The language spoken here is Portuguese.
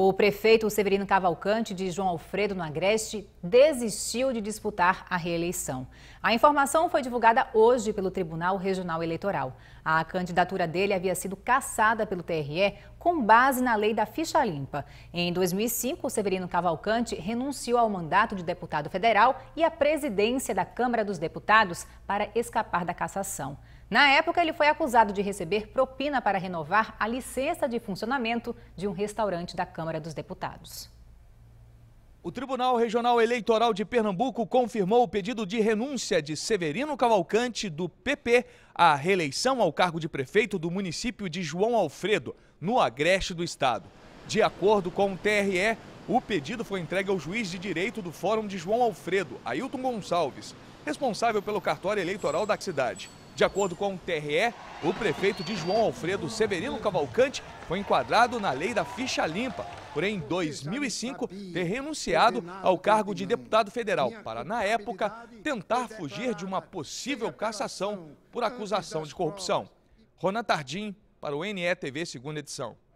O prefeito Severino Cavalcante de João Alfredo, no Agreste, desistiu de disputar a reeleição. A informação foi divulgada hoje pelo Tribunal Regional Eleitoral. A candidatura dele havia sido cassada pelo TRE com base na lei da ficha limpa. Em 2005, Severino Cavalcante renunciou ao mandato de deputado federal e à presidência da Câmara dos Deputados para escapar da cassação. Na época, ele foi acusado de receber propina para renovar a licença de funcionamento de um restaurante da Câmara Câmara dos Deputados. O Tribunal Regional Eleitoral de Pernambuco confirmou o pedido de renúncia de Severino Cavalcante, do PP, à reeleição ao cargo de prefeito do município de João Alfredo, no agreste do estado. De acordo com o TRE, o pedido foi entregue ao juiz de direito do Fórum de João Alfredo, Ailton Gonçalves, responsável pelo cartório eleitoral da cidade. De acordo com o TRE, o prefeito de João Alfredo Severino Cavalcante foi enquadrado na lei da ficha limpa, porém em 2005 ter renunciado ao cargo de deputado federal para, na época, tentar fugir de uma possível cassação por acusação de corrupção. Rona Tardim, para o NETV, segunda edição.